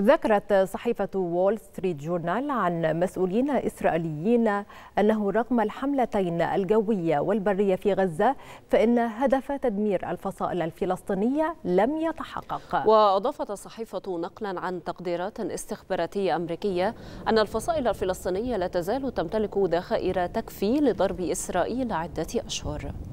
ذكرت صحيفة وول ستريت جورنال عن مسؤولين إسرائيليين أنه رغم الحملتين الجوية والبرية في غزة فإن هدف تدمير الفصائل الفلسطينية لم يتحقق وأضافت الصحيفة نقلا عن تقديرات استخباراتية أمريكية أن الفصائل الفلسطينية لا تزال تمتلك ذخائر تكفي لضرب إسرائيل عدة أشهر